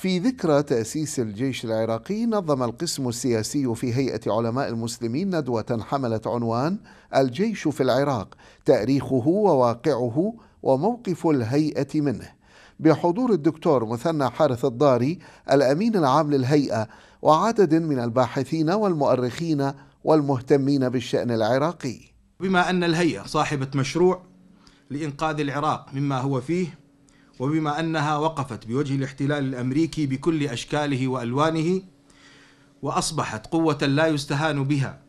في ذكرى تأسيس الجيش العراقي نظم القسم السياسي في هيئة علماء المسلمين ندوة حملت عنوان الجيش في العراق تاريخه وواقعه وموقف الهيئة منه بحضور الدكتور مثنى حارث الضاري الأمين العام للهيئة وعدد من الباحثين والمؤرخين والمهتمين بالشأن العراقي بما أن الهيئة صاحبة مشروع لإنقاذ العراق مما هو فيه وبما أنها وقفت بوجه الاحتلال الأمريكي بكل أشكاله وألوانه وأصبحت قوة لا يستهان بها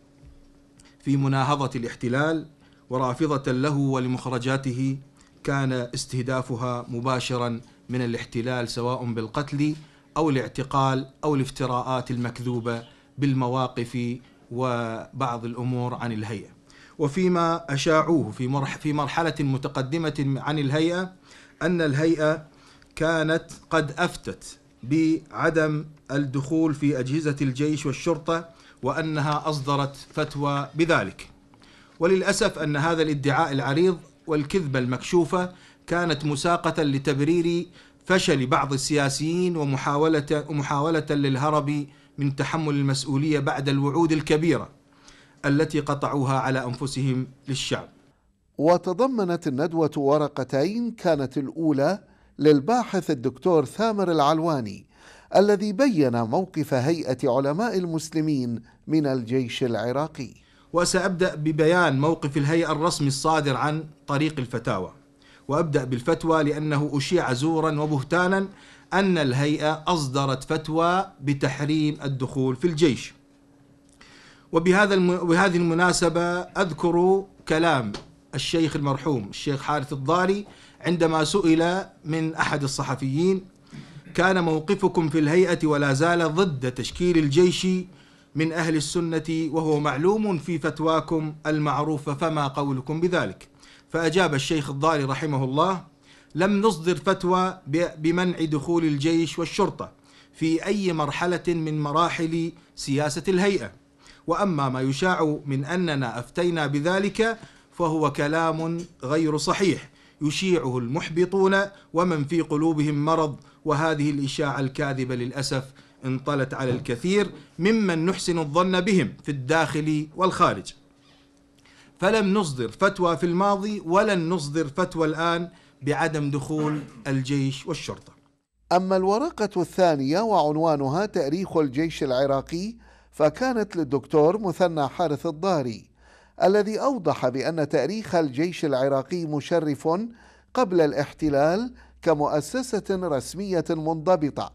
في مناهضة الاحتلال ورافضة له ولمخرجاته كان استهدافها مباشرا من الاحتلال سواء بالقتل أو الاعتقال أو الافتراءات المكذوبة بالمواقف وبعض الأمور عن الهيئة وفيما أشاعوه في مرحلة متقدمة عن الهيئة أن الهيئة كانت قد أفتت بعدم الدخول في أجهزة الجيش والشرطة وأنها أصدرت فتوى بذلك وللأسف أن هذا الادعاء العريض والكذبة المكشوفة كانت مساقة لتبرير فشل بعض السياسيين ومحاولة ومحاولة للهرب من تحمل المسؤولية بعد الوعود الكبيرة التي قطعوها على أنفسهم للشعب وتضمنت الندوة ورقتين كانت الأولى للباحث الدكتور ثامر العلواني الذي بين موقف هيئة علماء المسلمين من الجيش العراقي وسأبدأ ببيان موقف الهيئة الرسمي الصادر عن طريق الفتاوى وأبدأ بالفتوى لأنه أشيع زورا وبهتانا أن الهيئة أصدرت فتوى بتحريم الدخول في الجيش وبهذا الم... وبهذه المناسبة أذكر كلام الشيخ المرحوم الشيخ حارث الضاري عندما سئل من احد الصحفيين كان موقفكم في الهيئه ولا زال ضد تشكيل الجيش من اهل السنه وهو معلوم في فتواكم المعروفه فما قولكم بذلك فاجاب الشيخ الضاري رحمه الله لم نصدر فتوى بمنع دخول الجيش والشرطه في اي مرحله من مراحل سياسه الهيئه واما ما يشاع من اننا افتينا بذلك فهو كلام غير صحيح يشيعه المحبطون ومن في قلوبهم مرض وهذه الإشاعة الكاذبة للأسف انطلت على الكثير ممن نحسن الظن بهم في الداخل والخارج فلم نصدر فتوى في الماضي ولن نصدر فتوى الآن بعدم دخول الجيش والشرطة أما الورقة الثانية وعنوانها تأريخ الجيش العراقي فكانت للدكتور مثنى حارث الضاري الذي أوضح بأن تأريخ الجيش العراقي مشرف قبل الاحتلال كمؤسسة رسمية منضبطة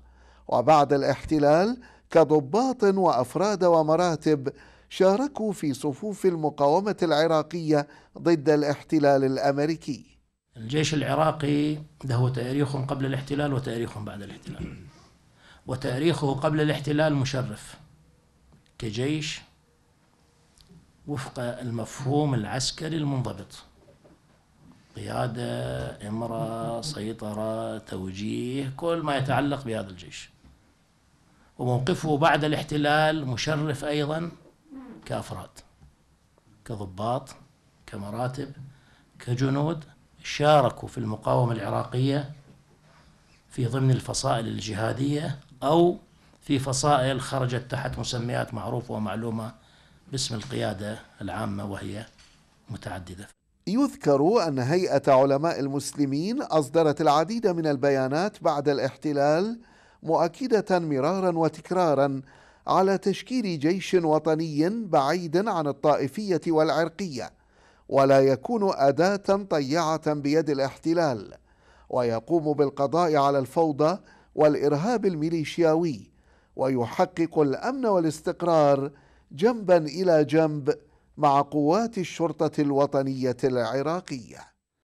وبعد الاحتلال كضباط وأفراد ومراتب شاركوا في صفوف المقاومة العراقية ضد الاحتلال الأمريكي الجيش العراقي له تاريخ قبل الاحتلال وتاريخ بعد الاحتلال وتاريخه قبل الاحتلال مشرف كجيش وفق المفهوم العسكري المنضبط قيادة إمرة سيطرة توجيه كل ما يتعلق بهذا الجيش وموقفه بعد الاحتلال مشرف أيضا كأفراد كضباط كمراتب كجنود شاركوا في المقاومة العراقية في ضمن الفصائل الجهادية أو في فصائل خرجت تحت مسميات معروفة ومعلومة باسم القيادة العامة وهي متعددة يذكر أن هيئة علماء المسلمين أصدرت العديد من البيانات بعد الاحتلال مؤكدة مرارا وتكرارا على تشكيل جيش وطني بعيد عن الطائفية والعرقية ولا يكون أداة طيعة بيد الاحتلال ويقوم بالقضاء على الفوضى والإرهاب الميليشياوي ويحقق الأمن والاستقرار جنبا الى جنب مع قوات الشرطه الوطنيه العراقيه